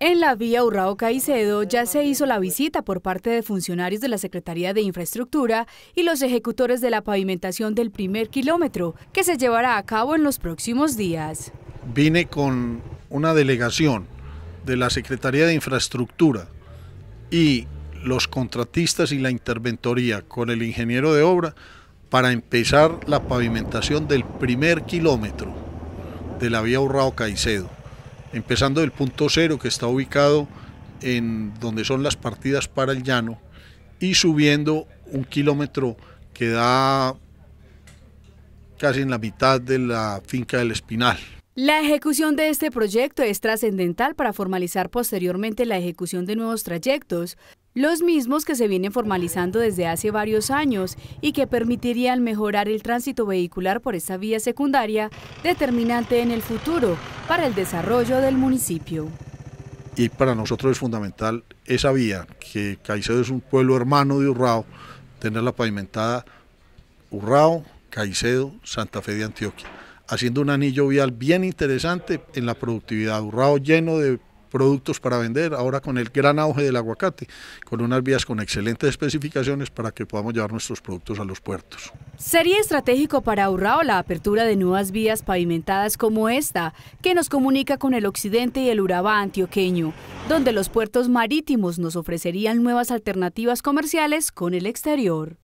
En la vía Urrao Caicedo ya se hizo la visita por parte de funcionarios de la Secretaría de Infraestructura y los ejecutores de la pavimentación del primer kilómetro, que se llevará a cabo en los próximos días. Vine con una delegación de la Secretaría de Infraestructura y los contratistas y la interventoría con el ingeniero de obra para empezar la pavimentación del primer kilómetro de la vía Urrao Caicedo empezando del punto cero que está ubicado en donde son las partidas para el llano y subiendo un kilómetro que da casi en la mitad de la finca del Espinal. La ejecución de este proyecto es trascendental para formalizar posteriormente la ejecución de nuevos trayectos, los mismos que se vienen formalizando desde hace varios años y que permitirían mejorar el tránsito vehicular por esta vía secundaria, determinante en el futuro para el desarrollo del municipio. Y para nosotros es fundamental esa vía, que Caicedo es un pueblo hermano de Urrao, tenerla pavimentada Urrao, Caicedo, Santa Fe de Antioquia haciendo un anillo vial bien interesante en la productividad. Urrao lleno de productos para vender, ahora con el gran auge del aguacate, con unas vías con excelentes especificaciones para que podamos llevar nuestros productos a los puertos. Sería estratégico para Urrao la apertura de nuevas vías pavimentadas como esta, que nos comunica con el occidente y el Urabá antioqueño, donde los puertos marítimos nos ofrecerían nuevas alternativas comerciales con el exterior.